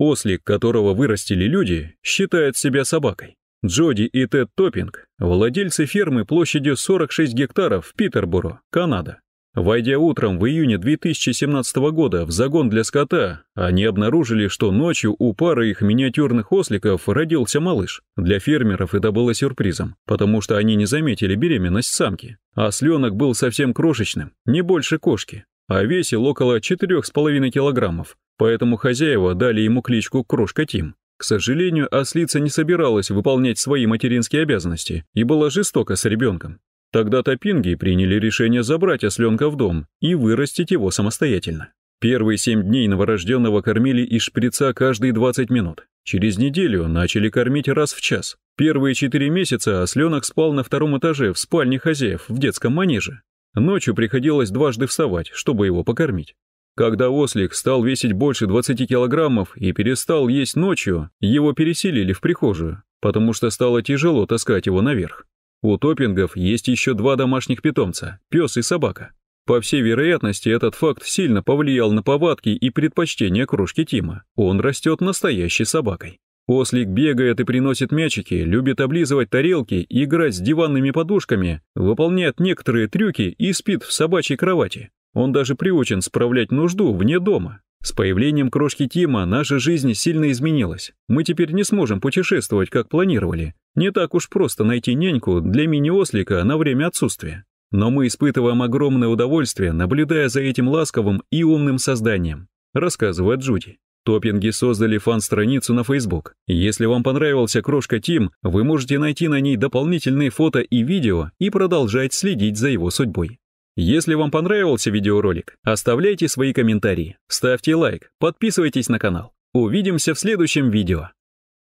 Ослик, которого вырастили люди, считает себя собакой. Джоди и Тед Топпинг – владельцы фермы площадью 46 гектаров в Питерборо, Канада. Войдя утром в июне 2017 года в загон для скота, они обнаружили, что ночью у пары их миниатюрных осликов родился малыш. Для фермеров это было сюрпризом, потому что они не заметили беременность самки. а Осленок был совсем крошечным, не больше кошки, а весил около 4,5 килограммов, поэтому хозяева дали ему кличку Крошка Тим. К сожалению, ослица не собиралась выполнять свои материнские обязанности и была жестока с ребенком. Тогда топинги приняли решение забрать осленка в дом и вырастить его самостоятельно. Первые семь дней новорожденного кормили из шприца каждые 20 минут. Через неделю начали кормить раз в час. Первые четыре месяца осленок спал на втором этаже в спальне хозяев в детском манеже. Ночью приходилось дважды вставать, чтобы его покормить. Когда ослик стал весить больше 20 килограммов и перестал есть ночью, его переселили в прихожую, потому что стало тяжело таскать его наверх. У топингов есть еще два домашних питомца – пес и собака. По всей вероятности, этот факт сильно повлиял на повадки и предпочтения кружки Тима. Он растет настоящей собакой. Ослик бегает и приносит мячики, любит облизывать тарелки, играть с диванными подушками, выполняет некоторые трюки и спит в собачьей кровати. Он даже приучен справлять нужду вне дома. С появлением крошки Тима наша жизнь сильно изменилась. Мы теперь не сможем путешествовать, как планировали, не так уж просто найти няньку для мини-ослика на время отсутствия. Но мы испытываем огромное удовольствие, наблюдая за этим ласковым и умным созданием, рассказывает Джуди. Топинги создали фан-страницу на Facebook. Если вам понравился Крошка Тим, вы можете найти на ней дополнительные фото и видео и продолжать следить за его судьбой. Если вам понравился видеоролик, оставляйте свои комментарии, ставьте лайк, подписывайтесь на канал. Увидимся в следующем видео.